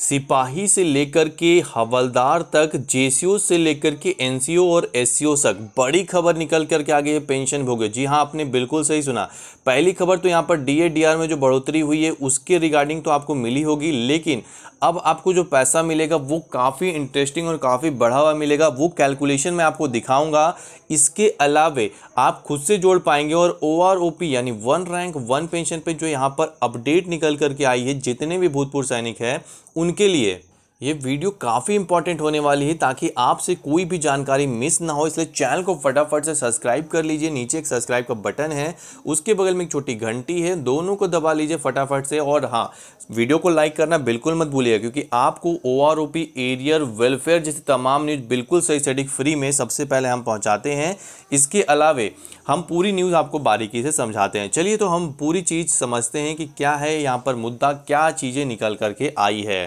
सिपाही से लेकर के हवलदार तक जे से लेकर के एन और एस तक बड़ी खबर निकल करके आ गई है पेंशन भोगे जी हाँ आपने बिल्कुल सही सुना पहली खबर तो यहाँ पर डी में जो बढ़ोतरी हुई है उसके रिगार्डिंग तो आपको मिली होगी लेकिन अब आपको जो पैसा मिलेगा वो काफ़ी इंटरेस्टिंग और काफ़ी बढ़ावा मिलेगा वो कैलकुलेशन मैं आपको दिखाऊंगा इसके अलावे आप खुद से जोड़ पाएंगे और ओ यानी वन रैंक वन पेंशन पे जो यहाँ पर अपडेट निकल करके आई है जितने भी भूतपूर्व सैनिक हैं उनके लिए ये वीडियो काफ़ी इंपॉर्टेंट होने वाली है ताकि आपसे कोई भी जानकारी मिस ना हो इसलिए चैनल को फटाफट से सब्सक्राइब कर लीजिए नीचे एक सब्सक्राइब का बटन है उसके बगल में एक छोटी घंटी है दोनों को दबा लीजिए फटाफट से और हाँ वीडियो को लाइक करना बिल्कुल मत भूलिएगा क्योंकि आपको O R O P arrear welfare जैसी तमाम न्यूज़ बिल्कुल सही सटीक फ्री में सबसे पहले हम पहुँचाते हैं इसके अलावे हम पूरी न्यूज़ आपको बारीकी से समझाते हैं चलिए तो हम पूरी चीज़ समझते हैं कि क्या है यहाँ पर मुद्दा क्या चीज़ें निकल करके आई है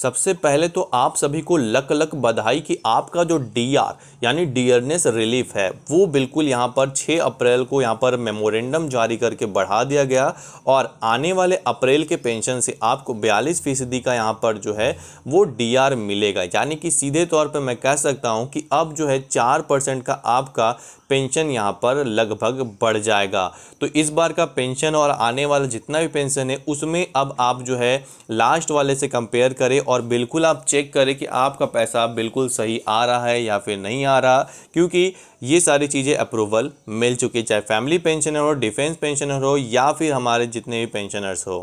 सबसे पहले तो आप सभी को लक लक बधाई कि आपका जो डीआर यानी डियरनेस रिलीफ है वो बिल्कुल यहाँ पर 6 अप्रैल को यहाँ पर मेमोरेंडम जारी करके बढ़ा दिया गया और आने वाले अप्रैल के पेंशन से आपको बयालीस फीसदी का यहाँ पर जो है वो डीआर मिलेगा यानी कि सीधे तौर पर मैं कह सकता हूँ कि अब जो है चार परसेंट का आपका पेंशन यहाँ पर लगभग बढ़ जाएगा तो इस बार का पेंशन और आने वाला जितना भी पेंशन है उसमें अब आप जो है लास्ट वाले से कंपेयर करें और बिल्कुल आप चेक करें कि आपका पैसा बिल्कुल सही आ रहा है या फिर नहीं आ रहा क्योंकि ये सारी चीज़ें अप्रूवल मिल चुकी चाहे फैमिली पेंशनर हो डिफेंस पेंशनर हो या फिर हमारे जितने भी पेंशनर्स हो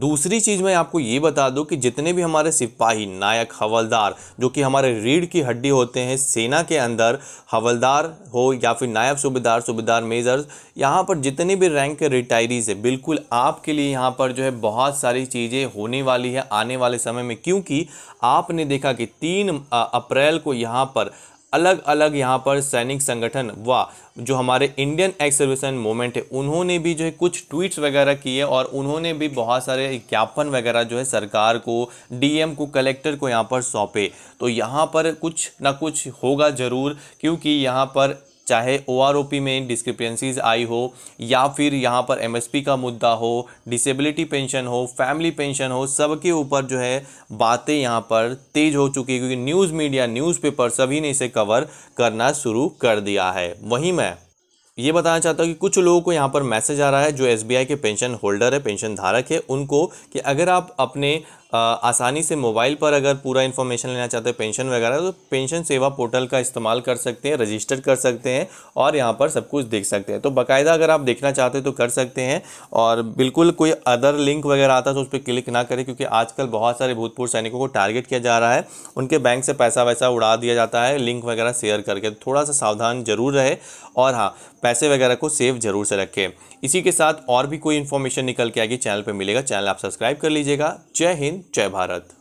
दूसरी चीज़ मैं आपको ये बता दूं कि जितने भी हमारे सिपाही नायक हवलदार जो कि हमारे रीढ़ की हड्डी होते हैं सेना के अंदर हवलदार हो या फिर नायब सूबेदार सूबेदार मेजर्स यहाँ पर जितने भी रैंक के रिटायरीज है बिल्कुल आपके लिए यहाँ पर जो है बहुत सारी चीज़ें होने वाली है आने वाले समय में क्योंकि आपने देखा कि तीन अप्रैल को यहाँ पर अलग अलग यहाँ पर सैनिक संगठन व जो हमारे इंडियन एक्सर्वेशन सर्विसमैन मूवमेंट है उन्होंने भी जो है कुछ ट्वीट्स वगैरह किए और उन्होंने भी बहुत सारे ज्ञापन वगैरह जो है सरकार को डीएम को कलेक्टर को यहाँ पर सौंपे तो यहाँ पर कुछ ना कुछ होगा ज़रूर क्योंकि यहाँ पर चाहे ओ में डिस्क्रिपेंसीज आई हो या फिर यहाँ पर एमएसपी का मुद्दा हो डिसेबिलिटी पेंशन हो फैमिली पेंशन हो सबके ऊपर जो है बातें यहाँ पर तेज हो चुकी है क्योंकि न्यूज़ मीडिया न्यूज़पेपर सभी ने इसे कवर करना शुरू कर दिया है वहीं मैं ये बताना चाहता हूँ कि कुछ लोगों को यहाँ पर मैसेज आ रहा है जो एस के पेंशन होल्डर है पेंशन धारक है उनको कि अगर आप अपने आसानी से मोबाइल पर अगर पूरा इन्फॉर्मेशन लेना चाहते हैं पेंशन वगैरह तो पेंशन सेवा पोर्टल का इस्तेमाल कर सकते हैं रजिस्टर कर सकते हैं और यहाँ पर सब कुछ देख सकते हैं तो बाकायदा अगर आप देखना चाहते हैं तो कर सकते हैं और बिल्कुल कोई अदर लिंक वगैरह आता है तो उस पर क्लिक ना करें क्योंकि आजकल बहुत सारे भूतपूर्व सैनिकों को टारगेट किया जा रहा है उनके बैंक से पैसा वैसा उड़ा दिया जाता है लिंक वगैरह शेयर करके तो थोड़ा सा सावधान जरूर रहे और हाँ पैसे वगैरह को सेव जरूर से रखें इसी के साथ और भी कोई इन्फॉर्मेशन निकल के आगे चैनल पर मिलेगा चैनल आप सब्सक्राइब कर लीजिएगा जय हिंद जय भारत